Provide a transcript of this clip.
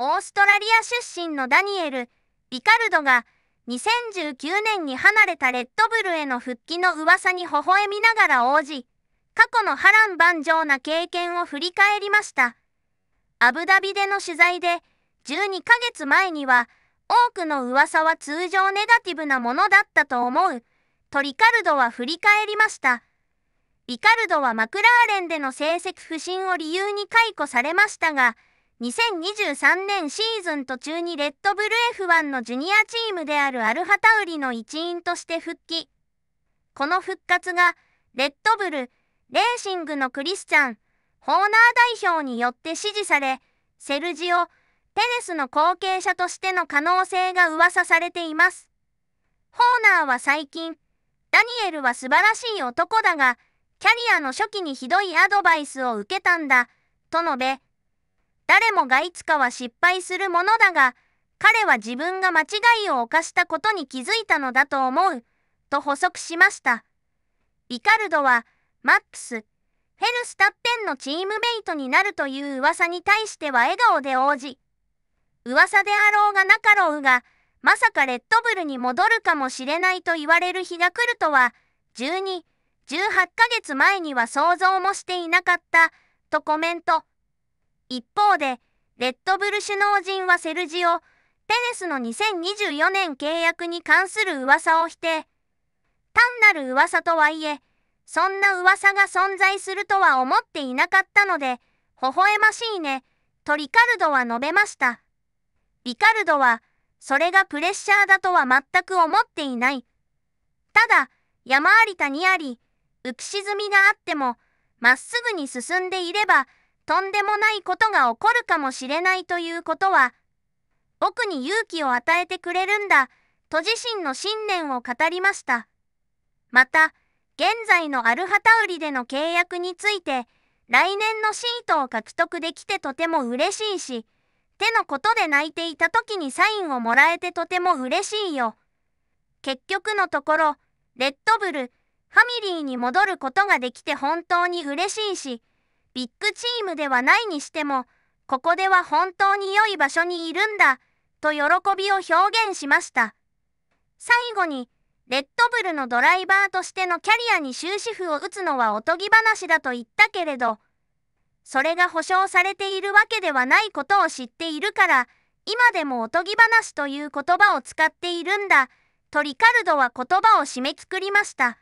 オーストラリア出身のダニエル・リカルドが2019年に離れたレッドブルへの復帰の噂に微笑みながら応じ、過去の波乱万丈な経験を振り返りました。アブダビでの取材で、12ヶ月前には、多くの噂は通常ネガティブなものだったと思う、とリカルドは振り返りました。リカルドはマクラーレンでの成績不振を理由に解雇されましたが、2023年シーズン途中にレッドブル F1 のジュニアチームであるアルハタウリの一員として復帰。この復活が、レッドブル、レーシングのクリスチャン、ホーナー代表によって支持され、セルジオ、ペレスの後継者としての可能性が噂されています。ホーナーは最近、ダニエルは素晴らしい男だが、キャリアの初期にひどいアドバイスを受けたんだ、と述べ、誰もがいつかは失敗するものだが、彼は自分が間違いを犯したことに気づいたのだと思う、と補足しました。リカルドは、マックス、ヘルスタッペンのチームメイトになるという噂に対しては笑顔で応じ、噂であろうがなかろうが、まさかレッドブルに戻るかもしれないと言われる日が来るとは、12、18ヶ月前には想像もしていなかった、とコメント。一方で、レッドブル首脳陣はセルジオ・ペレスの2024年契約に関する噂を否定。単なる噂とはいえ、そんな噂が存在するとは思っていなかったので、微笑ましいね、とリカルドは述べました。リカルドは、それがプレッシャーだとは全く思っていない。ただ、山あり谷あり、浮き沈みがあっても、まっすぐに進んでいれば、とんでもないことが起こるかもしれないということは、僕に勇気を与えてくれるんだ、と自身の信念を語りました。また、現在のアルハタウリでの契約について、来年のシートを獲得できてとても嬉しいし、手のことで泣いていた時にサインをもらえてとても嬉しいよ。結局のところ、レッドブル、ファミリーに戻ることができて本当に嬉しいし、ビッグチームではないにしても、ここでは本当に良い場所にいるんだ、と喜びを表現しました。最後に、レッドブルのドライバーとしてのキャリアに終止符を打つのはおとぎ話だと言ったけれど、それが保証されているわけではないことを知っているから、今でもおとぎ話という言葉を使っているんだ、とリカルドは言葉を締めくくりました。